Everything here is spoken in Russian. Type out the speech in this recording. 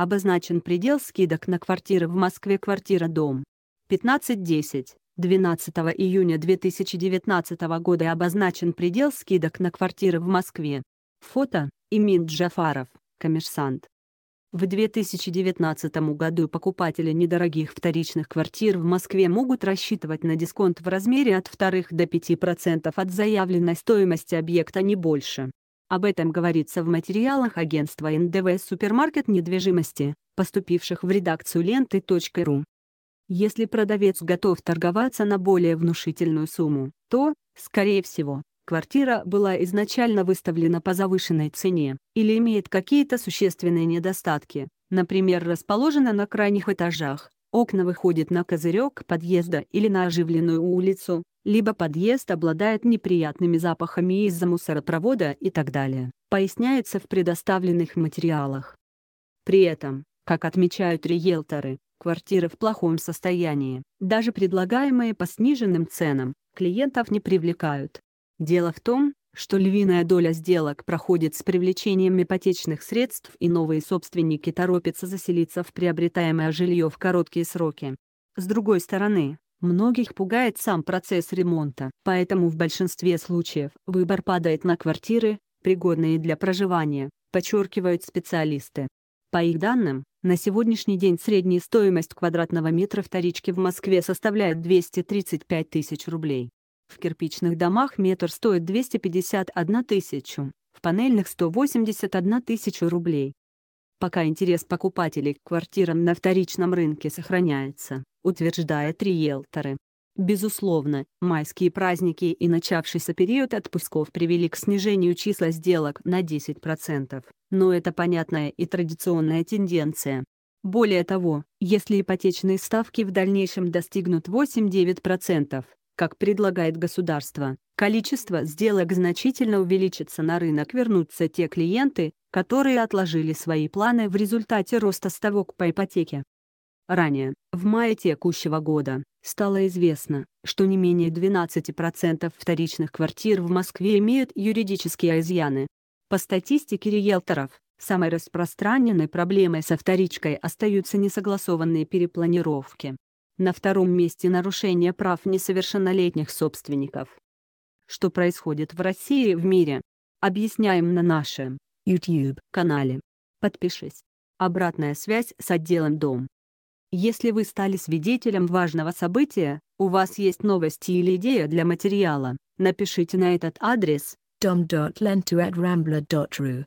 Обозначен предел скидок на квартиры в Москве квартира-дом. 15.10. 12 июня 2019 года обозначен предел скидок на квартиры в Москве. Фото Имин Джафаров, коммерсант. В 2019 году покупатели недорогих вторичных квартир в Москве могут рассчитывать на дисконт в размере от 2 до 5% от а заявленной стоимости объекта не больше. Об этом говорится в материалах агентства НДВ «Супермаркет недвижимости», поступивших в редакцию ленты.ру. Если продавец готов торговаться на более внушительную сумму, то, скорее всего, квартира была изначально выставлена по завышенной цене или имеет какие-то существенные недостатки, например, расположена на крайних этажах, окна выходят на козырек подъезда или на оживленную улицу, либо подъезд обладает неприятными запахами из-за мусоропровода и так далее, поясняется в предоставленных материалах. При этом, как отмечают риэлторы, квартиры в плохом состоянии, даже предлагаемые по сниженным ценам, клиентов не привлекают. Дело в том, что львиная доля сделок проходит с привлечением ипотечных средств и новые собственники торопятся заселиться в приобретаемое жилье в короткие сроки. С другой стороны, Многих пугает сам процесс ремонта, поэтому в большинстве случаев выбор падает на квартиры, пригодные для проживания, подчеркивают специалисты. По их данным, на сегодняшний день средняя стоимость квадратного метра вторички в Москве составляет 235 тысяч рублей. В кирпичных домах метр стоит 251 тысячу, в панельных 181 тысячу рублей. Пока интерес покупателей к квартирам на вторичном рынке сохраняется, утверждают риэлторы. Безусловно, майские праздники и начавшийся период отпусков привели к снижению числа сделок на 10%, но это понятная и традиционная тенденция. Более того, если ипотечные ставки в дальнейшем достигнут 8-9%, как предлагает государство, количество сделок значительно увеличится на рынок вернутся те клиенты, которые отложили свои планы в результате роста ставок по ипотеке. Ранее, в мае текущего года, стало известно, что не менее 12% вторичных квартир в Москве имеют юридические изъяны. По статистике риэлторов, самой распространенной проблемой со вторичкой остаются несогласованные перепланировки. На втором месте нарушение прав несовершеннолетних собственников. Что происходит в России и в мире? Объясняем на нашем YouTube-канале. Подпишись. Обратная связь с отделом «Дом». Если вы стали свидетелем важного события, у вас есть новости или идея для материала, напишите на этот адрес tom.lentu@rambler.ru